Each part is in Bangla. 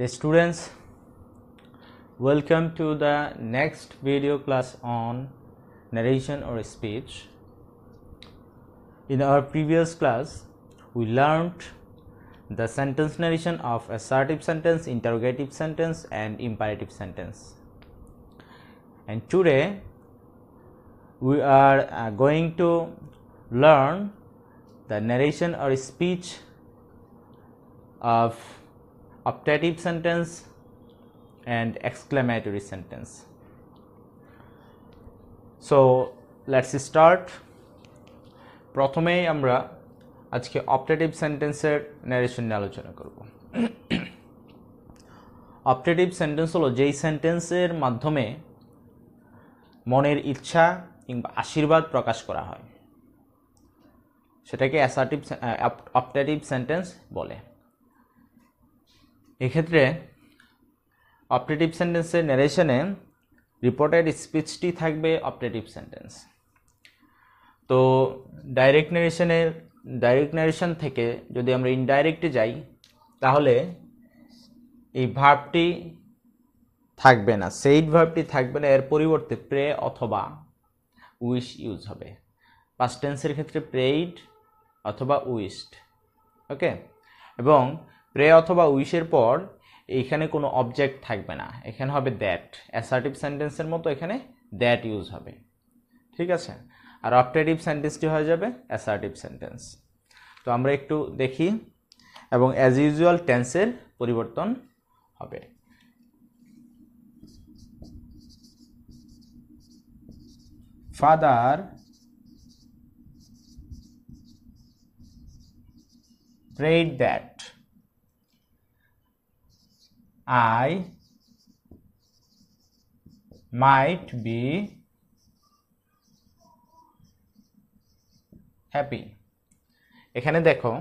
the students welcome to the next video class on narration or speech in our previous class we learned the sentence narration of assertive sentence interrogative sentence and imperative sentence and today we are uh, going to learn the narration or speech of optative sentence and exclamatory sentence. So let's start প্রথমেই আমরা আজকে অপটেটিভ সেন্টেন্সের ন্যারেশন নিয়ে আলোচনা করব অপটেটিভ সেন্টেন্স হলো যেই সেন্টেন্সের মাধ্যমে মনের ইচ্ছা কিংবা আশীর্বাদ প্রকাশ করা হয় সেটাকে অ্যাসার্টিভ অপটেটিভ সেন্টেন্স বলে এক্ষেত্রে অপটেটিভ সেন্টেন্সের ন্যারেশনে রিপোর্টেড স্পিচটি থাকবে অপটেটিভ সেন্টেন্স তো ডাইরেক্ট ন্যারেশনের ডাইরেক্ট ন্যারেশন থেকে যদি আমরা ইনডাইরেক্টে যাই তাহলে এই ভার্বটি থাকবে না সেইড ভার্বটি থাকবে না এর পরিবর্তে প্রে অথবা উইশ ইউজ হবে পাস্টেন্সের টেন্সের ক্ষেত্রে প্রেইড অথবা উইস্ট ওকে এবং প্রে অথবা উইশের পর এইখানে কোনো অবজেক্ট থাকবে না এখানে হবে দ্যাট অ্যাসার্টিভ সেন্টেন্সের মতো এখানে দ্যাট ইউজ হবে ঠিক আছে আর অপটেটিভ সেন্টেন্সটি হয়ে যাবে অ্যাসার্টিভ সেন্টেন্স তো আমরা একটু দেখি এবং অ্যাজ ইউজুয়াল টেন্সের পরিবর্তন হবে father prayed that I might be happy এখানে দেখো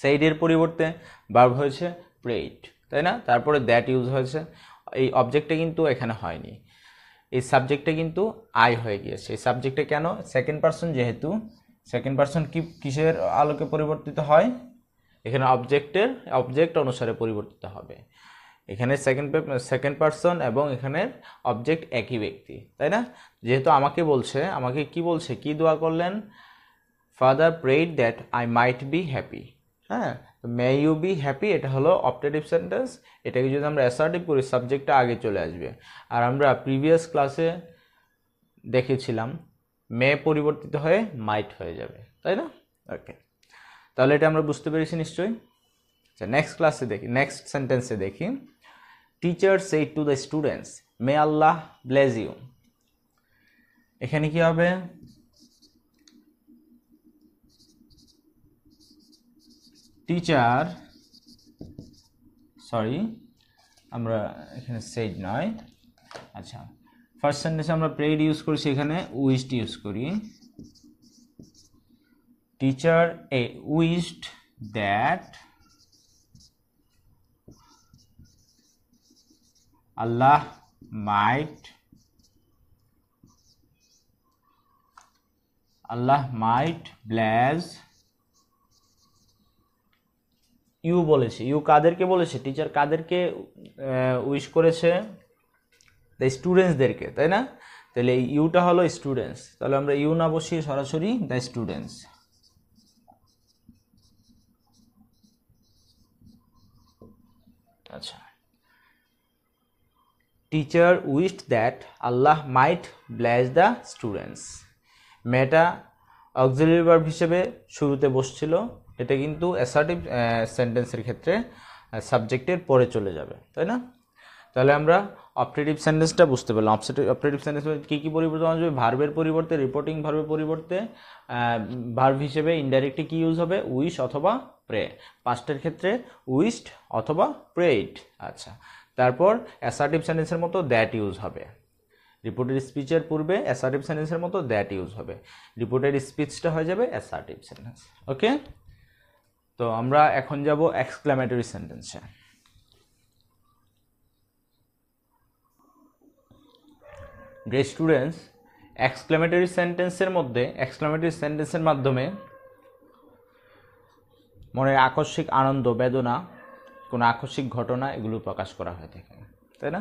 সেইডের পরিবর্তে বার্ব হয়েছে প্রেইট তাই না তারপরে দ্যাট ইউজ হয়েছে এই অবজেক্টটা কিন্তু এখানে হয়নি এই সাবজেক্টটা কিন্তু আই হয়ে গিয়েছে এই সাবজেক্টে কেন সেকেন্ড পার্সন যেহেতু সেকেন্ড পার্সন কি কিসের আলোকে পরিবর্তিত হয় এখানে অবজেক্টের অবজেক্ট অনুসারে পরিবর্তিত হবে এখানে সেকেন্ড সেকেন্ড পারসন এবং এখানে অবজেক্ট একই ব্যক্তি তাই না যেহেতু আমাকে বলছে আমাকে কি বলছে কি দোয়া করলেন father prayed that I might be happy হ্যাঁ মে ইউ বি হ্যাপি এটা হলো অপটেটিভ সেন্টেন্স এটাকে যদি আমরা অ্যাসার্টিভ করি সাবজেক্টটা আগে চলে আসবে আর আমরা প্রিভিয়াস ক্লাসে দেখেছিলাম মে পরিবর্তিত হয়ে মাইট হয়ে যাবে তাই না ওকে তাহলে এটা আমরা বুঝতে পেরেছি নিশ্চয়ই আচ্ছা নেক্সট ক্লাসে দেখি নেক্সট সেন্টেন্সে দেখি teacher said to the students may Allah bless you এখানে কি হবে টিচার সরি আমরা এখানে সেড নয় আচ্ছা ফার্স্ট সেন্টেন্সে আমরা প্রেড ইউজ করছি এখানে উইস্ট ইউজ করি টিচার এ wished that Allah might Allah might bless you বলেছে ইউ কাদেরকে বলেছে টিচার কাদেরকে উইশ করেছে দ্য স্টুডেন্টসদেরকে তাই না তাহলে ইউটা হলো স্টুডেন্টস তাহলে আমরা ইউ না বসিয়ে সরাসরি দ্য স্টুডেন্টস আচ্ছা টিচার wished দ্যাট Allah might bless the students মেয়েটা অক্সিলারি ভার্ব হিসেবে শুরুতে বসছিল এটা কিন্তু অ্যাসার্টিভ সেন্টেন্সের ক্ষেত্রে সাবজেক্টের পরে চলে যাবে তাই না তাহলে আমরা অপটেটিভ সেন্টেন্সটা বুঝতে পারলাম অপসেটিভ অপটেটিভ সেন্টেন্স কী কী পরিবর্তন আসবে ভার্বের পরিবর্তে রিপোর্টিং ভার্বের পরিবর্তে ভার্ব হিসেবে ইনডাইরেক্টলি কী ইউজ হবে উইশ অথবা প্রে পাস্টের ক্ষেত্রে উইস্ট অথবা প্রেড আচ্ছা তারপর অ্যাসার্টিভ সেন্টেন্সের মতো দ্যাট ইউজ হবে রিপোর্টেড স্পিচের পূর্বে অ্যাসার্টিভ সেন্টেন্সের মতো দ্যাট ইউজ হবে রিপোর্টেড স্পিচটা হয়ে যাবে অ্যাসার্টিভ সেন্টেন্স ওকে তো আমরা এখন যাব এক্সক্লামেটরি সেন্টেন্সে ডে স্টুডেন্টস এক্সক্লামেটরি সেন্টেন্সের মধ্যে এক্সক্লামেটরি সেন্টেন্সের মাধ্যমে মনের আকস্মিক আনন্দ বেদনা কোনো আকস্মিক ঘটনা এগুলো প্রকাশ করা হয়ে থাকে তাই না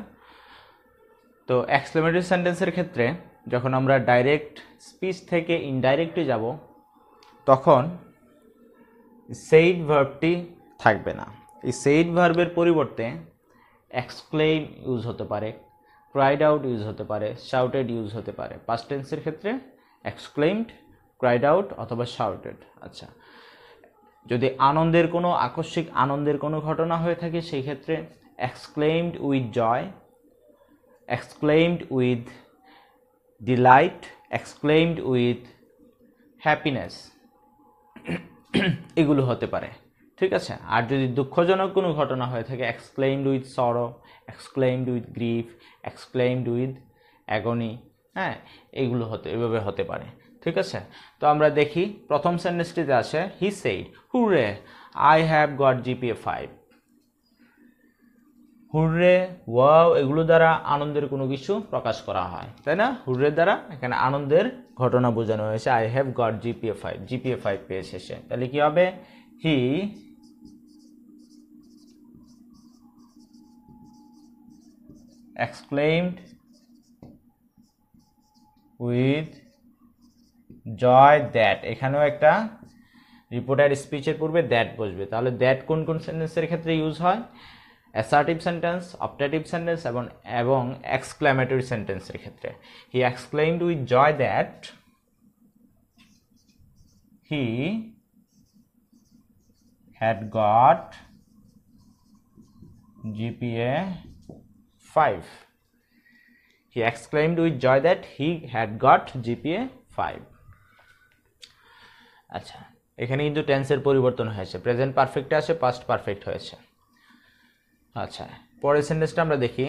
তো এক্সপ্লেমেটারি সেন্টেন্সের ক্ষেত্রে যখন আমরা ডাইরেক্ট স্পিচ থেকে ইনডাইরেক্টে যাব তখন সেইড ভার্বটি থাকবে না এই সেইড ভার্বের পরিবর্তে এক্সক্লেম ইউজ হতে পারে ক্রাইড আউট ইউজ হতে পারে শাউটেড ইউজ হতে পারে পাস্ট টেন্সের ক্ষেত্রে এক্সক্লেমড ক্রাইড আউট অথবা শাউটেড আচ্ছা যদি আনন্দের কোনো আকস্মিক আনন্দের কোনো ঘটনা হয়ে থাকে সেই ক্ষেত্রে exclaimed with joy exclaimed with delight exclaimed with happiness এগুলো হতে পারে ঠিক আছে আর যদি দুঃখজনক কোনো ঘটনা হয়ে থাকে exclaimed with sorrow exclaimed with grief exclaimed with agony হ্যাঁ এগুলো হতে এভাবে হতে পারে ঠিক আছে তো আমরা দেখি প্রথম সেন্টেন্সটিতে আছে he said hurray I have got GPA five hurray wow এগুলো দ্বারা আনন্দের কোনো কিছু প্রকাশ করা হয় তাই না হুররে দ্বারা এখানে আনন্দের ঘটনা বোঝানো হয়েছে I have got GPA five GPA five পেয়েছে সে তাহলে কী হবে he exclaimed with joy that এখানেও একটা রিপোর্টার স্পিচের পূর্বে দ্যাট বসবে তাহলে দ্যাট কোন কোন সেন্টেন্সের ক্ষেত্রে ইউজ হয় অ্যাসার্টিভ সেন্টেন্স অপটেটিভ সেন্টেন্স এবং এবং এক্সক্লামেটরি সেন্টেন্সের ক্ষেত্রে he exclaimed with joy that he had got GPA five he exclaimed with joy that he had got GPA five আচ্ছা এখানে কিন্তু টেন্সের পরিবর্তন হয়েছে প্রেজেন্ট পারফেক্টে আছে পাস্ট পারফেক্ট হয়েছে আচ্ছা পরের সেন্টেন্সটা আমরা দেখি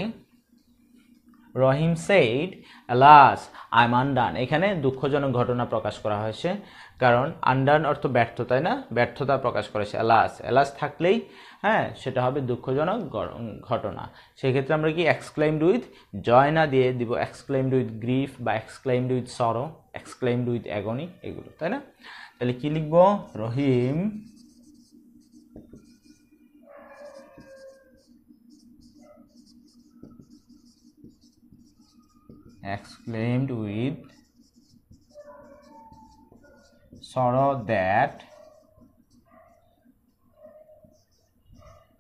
Rahim said alas I undone এখানে দুঃখজনক ঘটনা প্রকাশ করা হয়েছে কারণ আন্ডান অর্থ ব্যর্থ তাই না ব্যর্থতা প্রকাশ করেছে এলাস এলাস থাকলেই হ্যাঁ সেটা হবে দুঃখজনক ঘটনা সেক্ষেত্রে আমরা কি এক্সক্লেমড উইথ জয় না দিয়ে দিব এক্সক্লেমড উইথ গ্রিফ বা exclaimed with sorrow exclaimed with agony এগুলো তাই না তাহলে কি লিখব Rahim exclaimed with sorrow that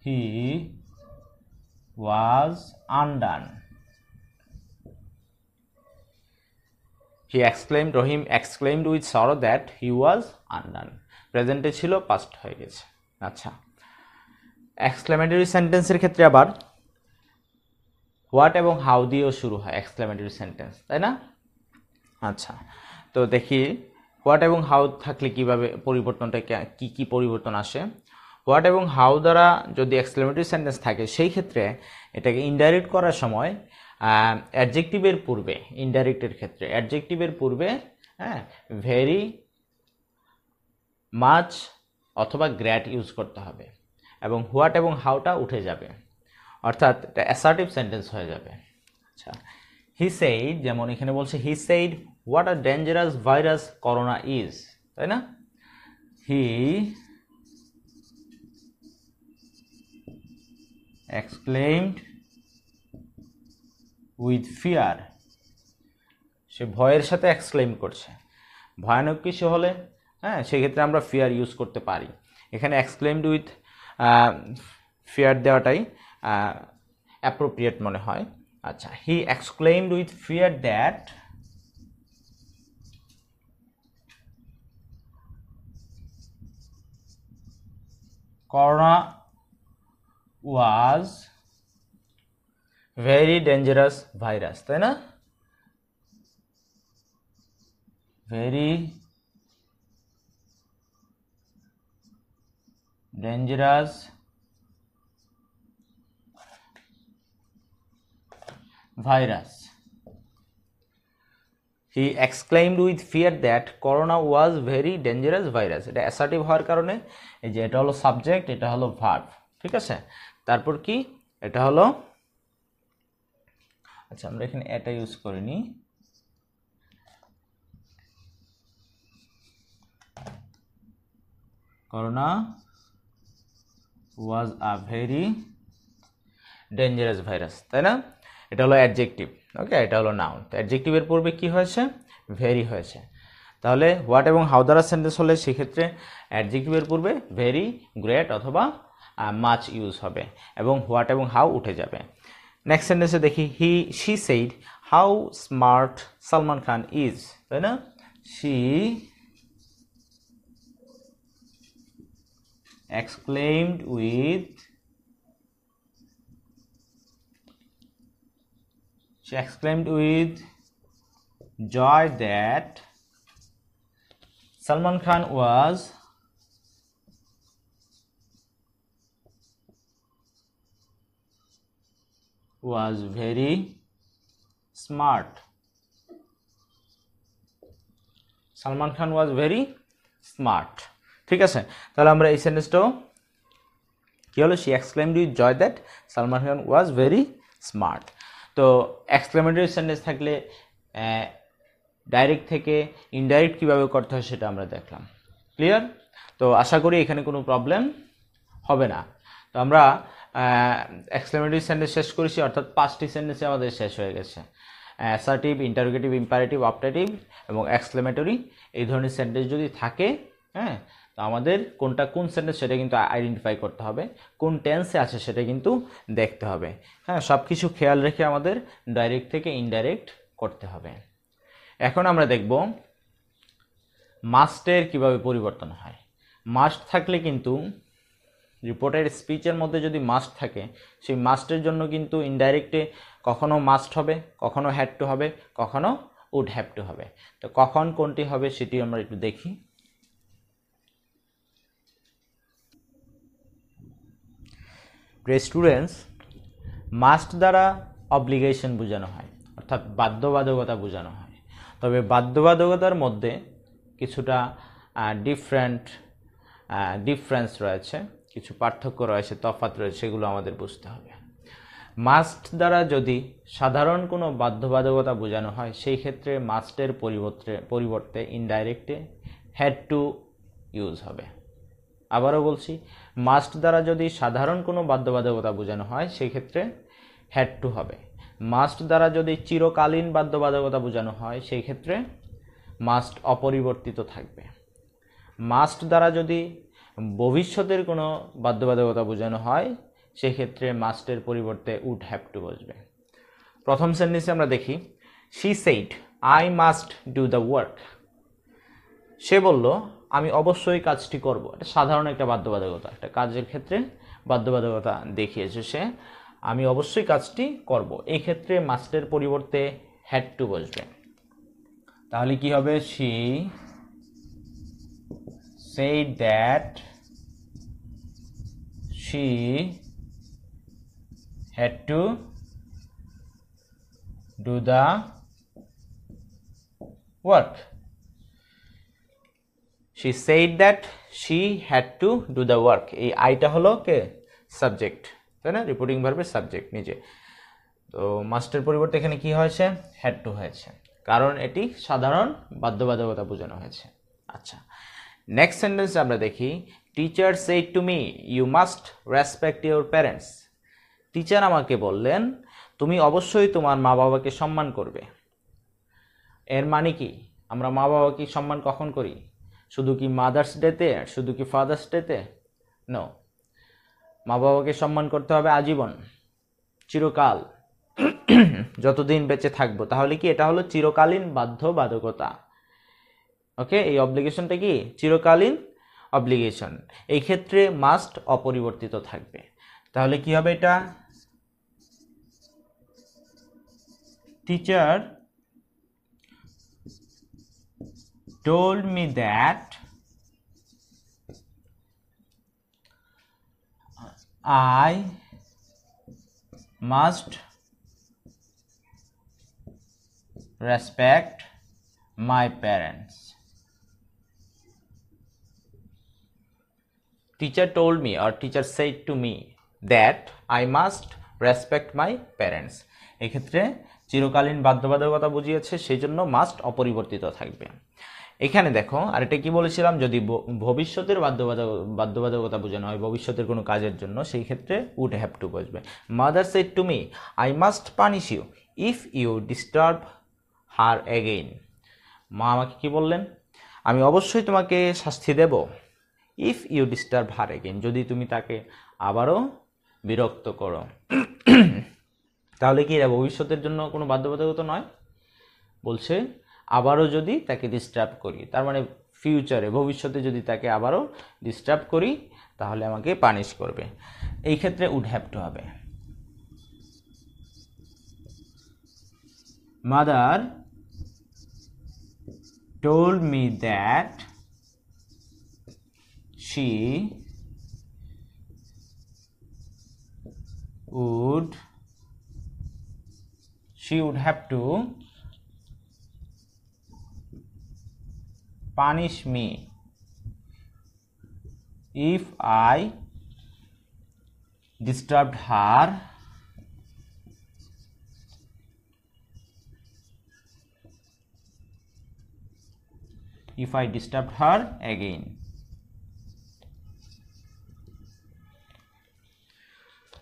he was undone he exclaim Rahim exclaimed with sorrow that he was undone প্রেজেন্টে ছিল পাস্ট হয়ে গেছে আচ্ছা এক্সক্লেমেটরি সেন্টেন্সের ক্ষেত্রে আবার হোয়াট এবং হাউ দিয়েও শুরু হয় এক্সক্লেমেটরি সেন্টেন্স তাই না আচ্ছা তো দেখি হোয়াট এবং হাউ থাকলে কিভাবে পরিবর্তনটা কী কী পরিবর্তন আসে হোয়াট এবং হাউ দ্বারা যদি এক্সক্লেমেটরি সেন্টেন্স থাকে সেই ক্ষেত্রে এটাকে ইনডাইরেক্ট করার সময় অ্যাডজেক্টিভের পূর্বে ইনডাইরেক্টের ক্ষেত্রে অ্যাডজেক্টিভের পূর্বে হ্যাঁ ভেরি মাছ অথবা গ্র্যাট ইউজ করতে হবে এবং হোয়াট এবং হাউটা উঠে যাবে অর্থাৎ এটা অ্যাসার্টিভ সেন্টেন্স হয়ে যাবে আচ্ছা হি সেইড যেমন এখানে বলছে he said what are dangerous virus corona is তাই না হি exclaimed উইথ ফিয়ার সে ভয়ের সাথে এক্সক্লেম করছে ভয়ানক কিছু হলে হ্যাঁ সেক্ষেত্রে আমরা ফিয়ার ইউজ করতে পারি এখানে এক্সক্লেমড উইথ ফিয়ার দেওয়াটাই অ্যাপ্রোপ্রিয়েট মনে হয় আচ্ছা he exclaimed with fear that corona was very dangerous virus তাই না very dangerous virus he exclaimed with fear that corona was very dangerous virus এটা অ্যাসার্টিভ হওয়ার কারণে এই যে এটা হলো সাবজেক্ট এটা হলো ভার্ভ ঠিক আছে তারপর কি এটা হলো আচ্ছা আমরা এখানে এটা ইউজ করিনি corona was a very dangerous virus তাই না এটা হলো অ্যাডজেক্টিভ ওকে এটা হলো নাউন তো অ্যাডজেক্টিভের পূর্বে কি হয়েছে ভেরি হয়েছে তাহলে হোয়াট এবং হাউ দ্বারা সেন্টেন্স হলে সেক্ষেত্রে অ্যাডজেক্টিভের পূর্বে ভেরি গ্রেট অথবা মাছ ইউজ হবে এবং হোয়াট এবং হাউ উঠে যাবে নেক্সট সেন্টেন্সে দেখি he/she said how smart Salman Khan is, তাই না she exclaimed with she exclaimed with joy that Salman Khan was was very smart. Salman Khan was very smart ঠিক আছে তাহলে আমরা এই সেন্টেন্সটাও কী হলো she exclaim with joy that Salman Khan was very smart তো এক্সক্লেমেটরি সেন্টেন্স থাকলে ডাইরেক্ট থেকে ইনডাইরেক্ট কীভাবে করতে হয় সেটা আমরা দেখলাম ক্লিয়ার তো আশা করি এখানে কোনো প্রবলেম হবে না তো আমরা এক্সক্লেমেটিভ সেন্টেন্স শেষ করেছি অর্থাৎ পাঁচটি সেন্টেন্সে আমাদের শেষ হয়ে গেছে অ্যাসার্টিভ ইন্টারোগেটিভ ইম্পারেটিভ অপটেটিভ এবং এক্সক্লেমেটরি এই ধরনের সেন্টেন্স যদি থাকে হ্যাঁ তো আমাদের কোনটা কোন সেন্টেন্স সেটা কিন্তু আইডেন্টিফাই করতে হবে কোন টেন্সে আছে সেটা কিন্তু দেখতে হবে হ্যাঁ সব কিছু খেয়াল রেখে আমাদের ডাইরেক্ট থেকে ইনডাইরেক্ট করতে হবে এখন আমরা দেখব মাস্টের কিভাবে পরিবর্তন হয় মাস্ট থাকলে কিন্তু রিপোর্টের স্পিচের মধ্যে যদি মাস্ট থাকে সেই মাস্টের জন্য কিন্তু ইনডাইরেক্টে কখনো মাস্ট হবে কখনো হ্যাড টু হবে কখনো উড হ্যাভ টু হবে তো কখন কোনটি হবে সেটি আমরা একটু দেখি রেস্টুরেন্টস মাস্ট দ্বারা অব্লিগেশন বোঝানো হয় অর্থাৎ বাধ্যবাধকতা বোঝানো হয় তবে বাধ্যবাধকতার মধ্যে কিছুটা ডিফারেন্ট ডিফারেন্স রয়েছে কিছু পার্থক্য রয়েছে তফাত রয়েছে সেগুলো আমাদের বুঝতে হবে মাস্ট দ্বারা যদি সাধারণ কোনো বাধ্যবাধকতা বোঝানো হয় সেই ক্ষেত্রে মাস্টের পরিবর্তে পরিবর্তে ইনডাইরেক্টে হ্যাড টু ইউজ হবে আবারও বলছি মাস্ট দ্বারা যদি সাধারণ কোনো বাধ্যবাধকতা বোঝানো হয় সেই ক্ষেত্রে হ্যাড টু হবে মাস্ট দ্বারা যদি চিরকালীন বাধ্যবাধকতা বোঝানো হয় সেই ক্ষেত্রে মাস্ট অপরিবর্তিত থাকবে মাস্ট দ্বারা যদি ভবিষ্যতের কোনো বাধ্যবাধকতা বোঝানো হয় সেক্ষেত্রে মাস্টের পরিবর্তে উড হ্যাভ টু বসবে প্রথম সেন্টেন্সে আমরা দেখি she said I must do the work সে বলল আমি অবশ্যই কাজটি করব এটা সাধারণ একটা বাধ্যবাধকতা একটা কাজের ক্ষেত্রে বাধ্যবাধকতা দেখিয়েছে সে আমি অবশ্যই কাজটি করব এই ক্ষেত্রে মাস্টের পরিবর্তে হ্যাড টু বসবে তাহলে কি হবে she said that she had to do the work. She said that she had to do the work. এই আইটা হলো কে সাবজেক্ট তাই না রিপোর্টিং ভার্বের সাবজেক্ট নিজে তো মাস্টের পরিবর্তে এখানে কি হয়েছে হ্যাড টু হয়েছে কারণ এটি সাধারণ বাধ্যবাধকতা বোঝানো হয়েছে আচ্ছা নেক্সট সেন্টেন্স আমরা দেখি teacher said to me you must respect your parents teacher আমাকে বললেন তুমি অবশ্যই তোমার মা বাবাকে সম্মান করবে এর মানে কি আমরা মা বাবাকে সম্মান কখন করি শুধু কি মাদার্স ডেতে শুধু কি ফাদার্স ডেতে নো মা বাবাকে সম্মান করতে হবে আজীবন চিরকাল যতদিন বেঁচে থাকবো তাহলে কি এটা হলো চিরকালীন বাধ্যবাধকতা ওকে এই অব্লিগেশনটা কি চিরকালীন অব্লিগেশন এই ক্ষেত্রে মাস্ট অপরিবর্তিত থাকবে তাহলে কি হবে এটা teacher told me that I must respect my parents teacher told me আর teacher said to me that I must respect my parents এক্ষেত্রে চিরকালীন বাধ্যবাধকতা বুঝিয়েছে সেই জন্য মাস্ট অপরিবর্তিত থাকবে এখানে দেখো আর এটা কি বলেছিলাম যদি ভবিষ্যতের বাধ্যবাধক বাধ্যবাধকতা বোঝানো হয় ভবিষ্যতের কোনো কাজের জন্য সেই ক্ষেত্রে উড হ্যাভ টু বসবে mother said to me I must punish you if you disturb her again মা আমাকে কী বললেন আমি অবশ্যই তোমাকে শাস্তি দেবো if you disturb her again যদি তুমি তাকে আবারও বিরক্ত করো তাহলে কি এরা ভবিষ্যতের জন্য কোনো বাধ্যবাধকতা নয় বলছে আবারও যদি তাকে ডিস্টার্ব করি তার মানে ফিউচারে ভবিষ্যতে যদি তাকে আবারও ডিস্টার্ব করি তাহলে আমাকে পানিশ করবে এই ক্ষেত্রে উড হ্যাভ টু হবে mother told me that she would she would have to punish me if I disturbed her if I disturbed her again.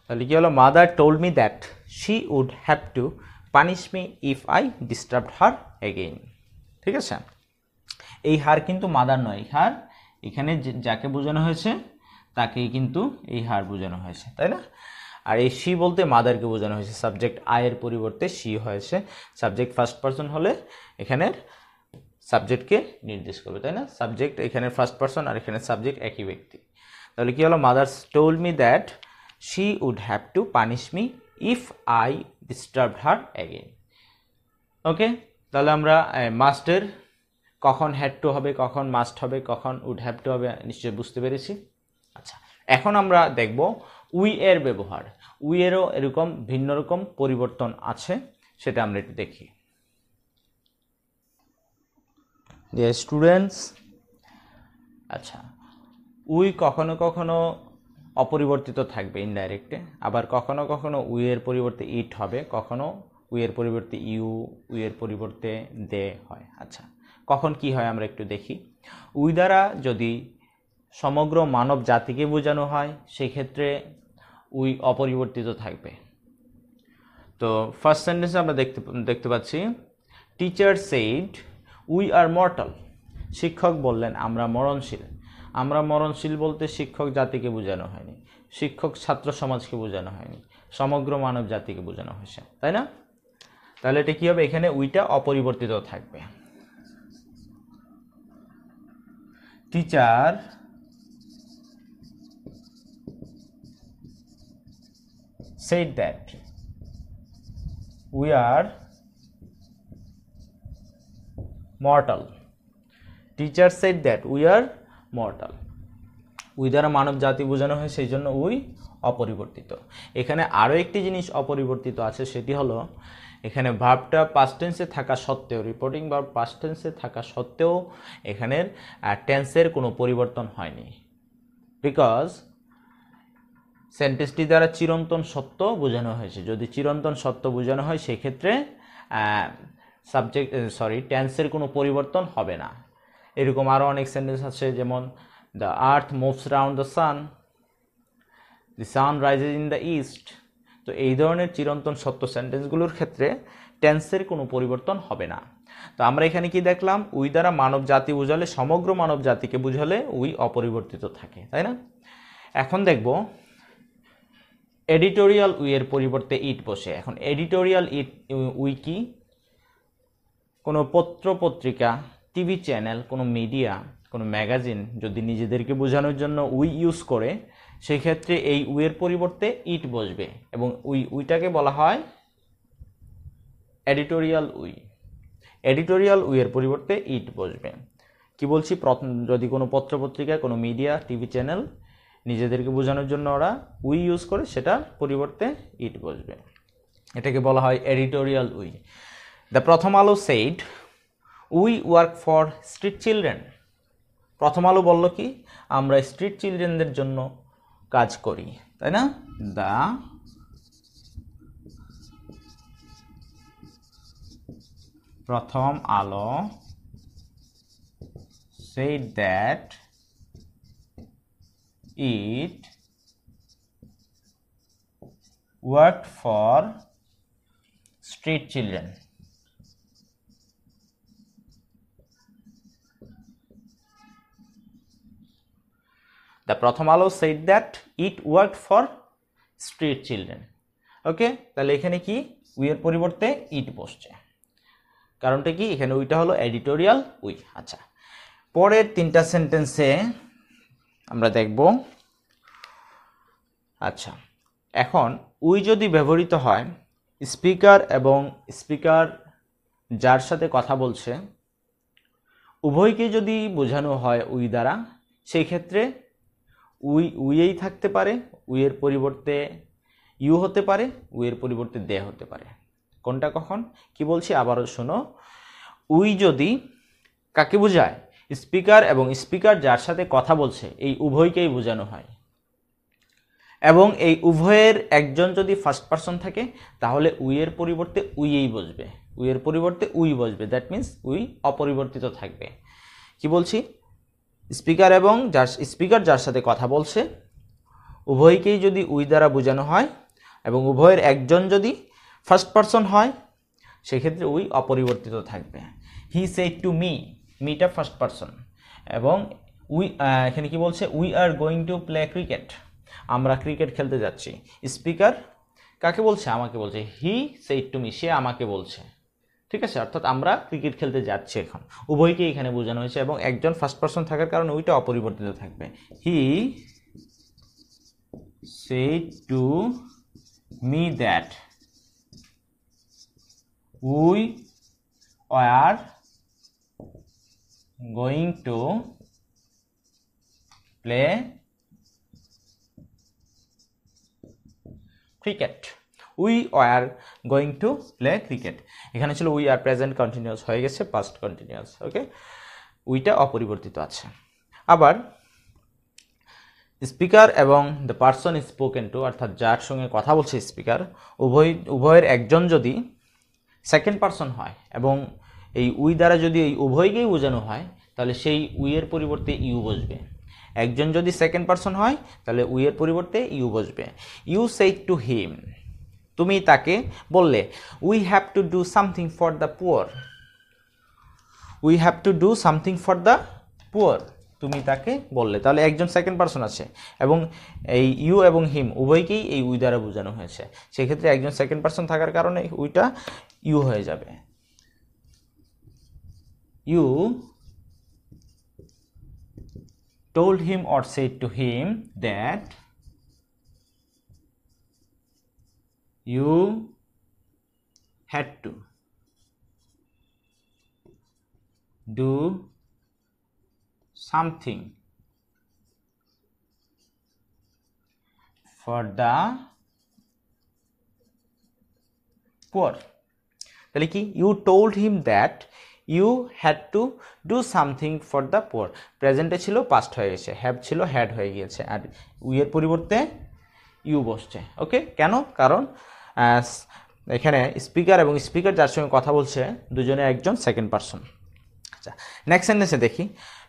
তাহলে কী হলো mother told me that she would have to punish me if I disturb her again ঠিক আছে এই হার কিন্তু মাদার নয় হার এখানে যাকে বোঝানো হয়েছে তাকেই কিন্তু এই হার বোঝানো হয়েছে তাই না আর এই শি বলতে মাদারকে বোঝানো হয়েছে সাবজেক্ট আয়ের পরিবর্তে শি হয়েছে সাবজেক্ট ফার্স্ট পার্সন হলে এখানের সাবজেক্টকে নির্দেশ করবে তাই না সাবজেক্ট এখানে ফার্স্ট পার্সন আর এখানে সাবজেক্ট একই ব্যক্তি তাহলে কী হলো mother told me that she would have to punish me if I disturbed her again. Okay তাহলে আমরা মাস্টের কখন হ্যাড টু হবে কখন মাস্ট হবে কখন উড হ্যাভ টু হবে নিশ্চয়ই বুঝতে পেরেছি আচ্ছা এখন আমরা দেখব উই এর ব্যবহার উই এরও এরকম ভিন্ন রকম পরিবর্তন আছে সেটা আমরা একটু দেখি স্টুডেন্টস আচ্ছা উই কখনো কখনো অপরিবর্তিত থাকবে ইনডাইরেক্টে আবার কখনো কখনো উইয়ের পরিবর্তে ইট হবে কখনো উইয়ের পরিবর্তে ইউ উইয়ের পরিবর্তে দে হয় আচ্ছা কখন কি হয় আমরা একটু দেখি উই দ্বারা যদি সমগ্র মানব জাতিকে বোঝানো হয় সেক্ষেত্রে উই অপরিবর্তিত থাকবে তো ফার্স্ট সেন্টেন্সে আমরা দেখতে দেখতে পাচ্ছি teacher said we are mortal শিক্ষক বললেন আমরা মরণশীল আমরা মরণশীল বলতে শিক্ষক জাতিকে বোঝানো হয়নি শিক্ষক ছাত্র সমাজকে বোঝানো হয়নি সমগ্র মানব জাতিকে বোঝানো হয়েছে তাই না তাহলে এটা কী হবে এখানে উইটা অপরিবর্তিত থাকবে teacher said that we are mortal teacher said that we are mortal we দ্বারা মানব জাতি বোঝানো হয় সেই জন্য উই অপরিবর্তিত এখানে আরও একটি জিনিস অপরিবর্তিত আছে সেটি হলো এখানে ভাবটা পাস্টেন্সে থাকা সত্ত্বেও রিপোর্টিং ভার্ব পাস্টেন্সে থাকা সত্ত্বেও এখানের টেন্সের কোনো পরিবর্তন হয়নি বিকজ সেন্টেন্সটি দ্বারা চিরন্তন সত্য বোঝানো হয়েছে যদি চিরন্তন সত্য বোঝানো হয় সেক্ষেত্রে সাবজেক্ট সরি টেন্সের কোনো পরিবর্তন হবে না এরকম আরও অনেক সেন্টেন্স আছে যেমন the earth moves round the sun the sun rises in the east তো এই ধরনের চিরন্তন সত্য সেন্টেন্সগুলোর ক্ষেত্রে টেন্সের কোনো পরিবর্তন হবে না তো আমরা এখানে কি দেখলাম উই দ্বারা মানব জাতি বুঝালে সমগ্র মানব জাতিকে বুঝালে উই অপরিবর্তিত থাকে তাই না এখন দেখব এডিটোরিয়াল উইয়ের পরিবর্তে ইট বসে এখন এডিটোরিয়াল ইট উই কি কোনো পত্র পত্রিকা টিভি চ্যানেল কোনো মিডিয়া কোনো ম্যাগাজিন যদি নিজেদেরকে বোঝানোর জন্য উই ইউজ করে সেই ক্ষেত্রে এই উইয়ের পরিবর্তে ইট বসবে এবং উই উইটাকে বলা হয় এডিটোরিয়াল উই এডিটোরিয়াল উইয়ের পরিবর্তে ইট বসবে কি বলছি যদি কোনো পত্রপত্রিকা কোনো মিডিয়া টিভি চ্যানেল নিজেদেরকে বোঝানোর জন্য ওরা উই ইউজ করে সেটার পরিবর্তে ইট বসবে এটাকে বলা হয় editorial we the Prothom Alo said we work for street children Prothom Alo বলল কি আমরা স্ট্রিট চিলড্রেনদের জন্য কাজ করি তাই না the Prothom Alo said that it work for street children the Prothom Alo said that it work for street children okay তাহলে এখানে কি উইয়ের পরিবর্তে ইট বসছে কারণটা কি এখানে উইটা হলো এডিটোরিয়াল উই আচ্ছা পরের তিনটা সেন্টেন্সে আমরা দেখব আচ্ছা এখন উই যদি ব্যবহৃত হয় স্পিকার এবং স্পিকার যার সাথে কথা বলছে উভয়কে যদি বোঝানো হয় উই দ্বারা সেই ক্ষেত্রে উই উইয়েই থাকতে পারে উইয়ের পরিবর্তে ইউ হতে পারে উইয়ের পরিবর্তে দে হতে পারে কোনটা কখন কি বলছি আবারও শোনো উই যদি কাকে বোঝায় স্পিকার এবং স্পিকার যার সাথে কথা বলছে এই উভয়কেই বোঝানো হয় এবং এই উভয়ের একজন যদি ফার্স্ট পার্সন থাকে তাহলে উইয়ের পরিবর্তে উইয়েই বসবে উইয়ের পরিবর্তে উই বসবে দ্যাট মিন্স উই অপরিবর্তিত থাকবে কি বলছি স্পিকার এবং যার স্পিকার যার সাথে কথা বলছে উভয়কেই যদি উই দ্বারা বোঝানো হয় এবং উভয়ের একজন যদি ফার্স্ট পারসন হয় সেক্ষেত্রে উই অপরিবর্তিত থাকবে হি সেট টু মি মিটা ফার্স্ট পারসন এবং উই এখানে কি বলছে we are going to play cricket আমরা ক্রিকেট খেলতে যাচ্ছি স্পিকার কাকে বলছে আমাকে বলছে হি সেট টু মি সে আমাকে বলছে ঠিক আছে অর্থাৎ আমরা ক্রিকেট খেলতে যাচ্ছি এখন উভয়কে এখানে বোঝানো হয়েছে এবং একজন ফার্স্ট পার্সন থাকার কারণে ওইটা অপরিবর্তিত থাকবে he said to me that we are going to play cricket we are going to play cricket এখানে ছিল উই আর প্রেজেন্ট কন্টিনিউয়াস হয়ে গেছে পাস্ট কন্টিনিউস ওকে উইটা অপরিবর্তিত আছে আবার স্পিকার এবং দ্য পার্সন স্পোকেন টু অর্থাৎ যার সঙ্গে কথা বলছে স্পিকার উভয় উভয়ের একজন যদি সেকেন্ড পার্সন হয় এবং এই উই দ্বারা যদি এই উভয়কেই বোঝানো হয় তাহলে সেই উইয়ের পরিবর্তে ইউ বসবে একজন যদি সেকেন্ড পার্সন হয় তাহলে উইয়ের পরিবর্তে ইউ বসবে ইউ সেই টু হিম তুমি তাকে বললে we have to do something for the poor we have to do something for the poor তুমি তাকে বললে তাহলে একজন সেকেন্ড পার্সন আছে এবং এই ইউ এবং হিম উভয়কেই এই উই দ্বারা বোঝানো হয়েছে সেক্ষেত্রে একজন সেকেন্ড পার্সন থাকার কারণে উইটা ইউ হয়ে যাবে you told him or said to him that you had to do something for the poor তাহলে কি you told him that you had to do something for the poor প্রেজেন্টে ছিল পাস্ট হয়ে গেছে হ্যাভ ছিল হ্যাড হয়ে গিয়েছে আর উইয়ের পরিবর্তে ইউ বসছে ওকে কেন কারণ এখানে স্পিকার এবং স্পিকার যার সঙ্গে কথা বলছে দুজনে একজন সেকেন্ড পারসন আচ্ছা নেক্সট সেন্টেন্সে দেখি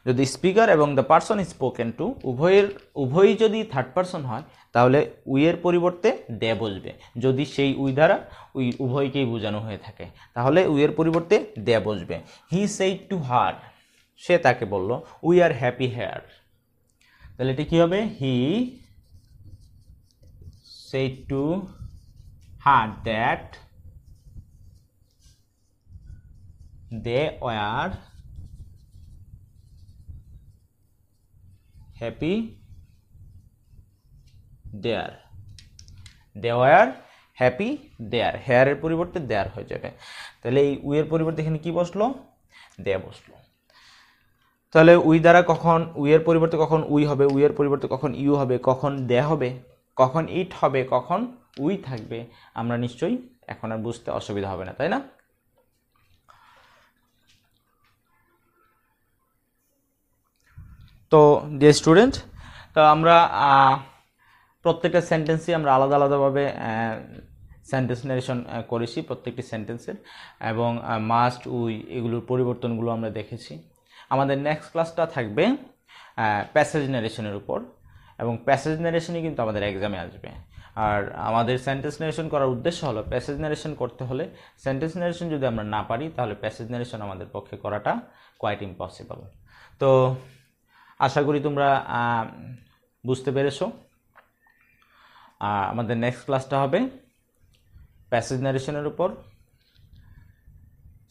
যদি স্পিকার এবং দ্য পার্সন স্পোকেন টু উভয়ের উভয়ই যদি থার্ড পারসন হয় তাহলে উইয়ের পরিবর্তে দে বসবে যদি সেই উই দ্বারা উই উভয়কেই বোঝানো হয়ে থাকে তাহলে উইয়ের পরিবর্তে দে বসবে হি সেই টু হার সে তাকে বলল উই আর হ্যাপি হেয়ার তাহলে এটি কী হবে he said to her that they were happy there. They were happy there হেয়ারের পরিবর্তে দেয়ার হয়ে যাবে তাহলে এই উইয়ের পরিবর্তে এখানে কি বসলো দেয়া বসলো তাহলে উই দ্বারা কখন উইয়ের পরিবর্তে কখন উই হবে উইয়ের পরিবর্তে কখন ইউ হবে কখন দেয়া হবে কখন ইট হবে কখন উই থাকবে আমরা নিশ্চয়ই এখন আর বুঝতে অসুবিধা হবে না তাই না তো যে স্টুডেন্ট তো আমরা প্রত্যেকটা সেন্টেন্সই আমরা আলাদা আলাদাভাবে সেন্টেন্স নারেশন করেছি প্রত্যেকটি সেন্টেন্সের এবং মাস্ট উই এগুলোর পরিবর্তনগুলো আমরা দেখেছি আমাদের নেক্সট ক্লাসটা থাকবে প্যাসেজ নারেশনের উপর এবং প্যাসেজ নারেশনই কিন্তু আমাদের এক্সামে আসবে আর আমাদের সেন্টেন্স নারেশন করার উদ্দেশ্য হলো প্যাসেজ নারেশন করতে হলে সেন্টেন্স নারেশন যদি আমরা না পারি তাহলে প্যাসেজ নারেশন আমাদের পক্ষে করাটা কোয়াইট ইম্পসিবল তো আশা করি তোমরা বুঝতে পেরেছো আমাদের নেক্সট ক্লাসটা হবে প্যাসেজ নারেশনের উপর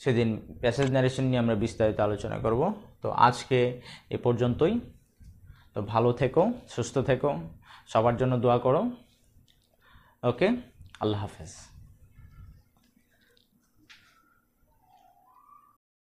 সেদিন প্যাসেজ নারেশন নিয়ে আমরা বিস্তারিত আলোচনা করব তো আজকে এ পর্যন্তই তো ভালো থেকো সুস্থ থেকো সবার জন্য দোয়া করো ওকে আল্লাহ হাফেজ